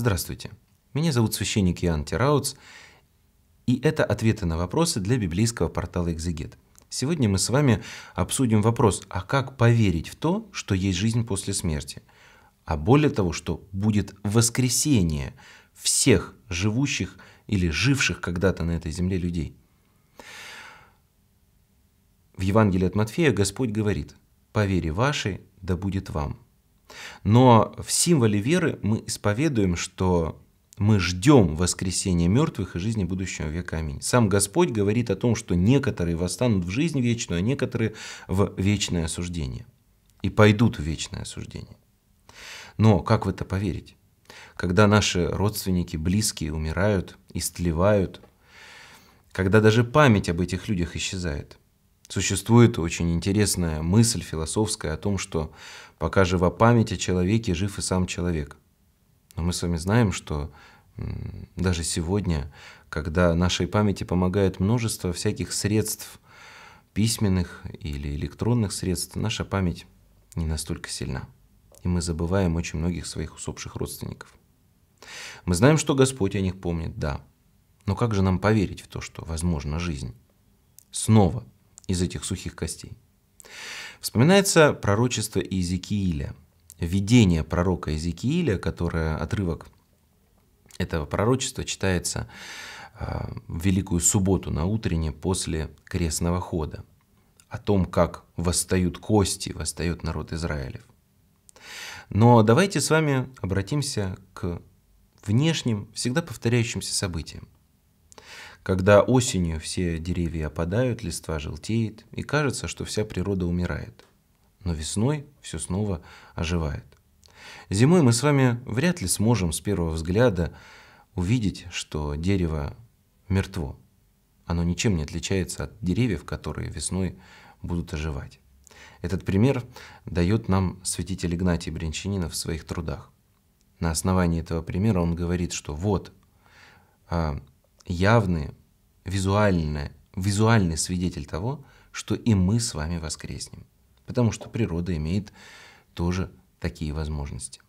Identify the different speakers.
Speaker 1: Здравствуйте. Меня зовут священник Иоанн Тирауц, и это ответы на вопросы для библейского портала «Экзегет». Сегодня мы с вами обсудим вопрос, а как поверить в то, что есть жизнь после смерти? А более того, что будет воскресение всех живущих или живших когда-то на этой земле людей. В Евангелии от Матфея Господь говорит, «По вере вашей да будет вам». Но в символе веры мы исповедуем, что мы ждем воскресения мертвых и жизни будущего века. Аминь. Сам Господь говорит о том, что некоторые восстанут в жизнь вечную, а некоторые в вечное осуждение. И пойдут в вечное осуждение. Но как в это поверить? Когда наши родственники, близкие умирают, истлевают, когда даже память об этих людях исчезает. Существует очень интересная мысль философская о том, что пока жива память о человеке, жив и сам человек. Но мы с вами знаем, что даже сегодня, когда нашей памяти помогает множество всяких средств, письменных или электронных средств, наша память не настолько сильна. И мы забываем очень многих своих усопших родственников. Мы знаем, что Господь о них помнит, да. Но как же нам поверить в то, что возможна жизнь? Снова – из этих сухих костей. Вспоминается пророчество Иезекииля, видение пророка Иезекииля, которое отрывок этого пророчества читается э, в Великую Субботу на утренне после крестного хода, о том, как восстают кости, восстает народ Израилев. Но давайте с вами обратимся к внешним, всегда повторяющимся событиям – когда осенью все деревья опадают, листва желтеет, и кажется, что вся природа умирает. Но весной все снова оживает. Зимой мы с вами вряд ли сможем с первого взгляда увидеть, что дерево мертво. Оно ничем не отличается от деревьев, которые весной будут оживать. Этот пример дает нам святитель Игнатий Брянчанинов в своих трудах. На основании этого примера он говорит, что вот а, явные визуальное, визуальный свидетель того, что и мы с вами воскреснем. Потому что природа имеет тоже такие возможности.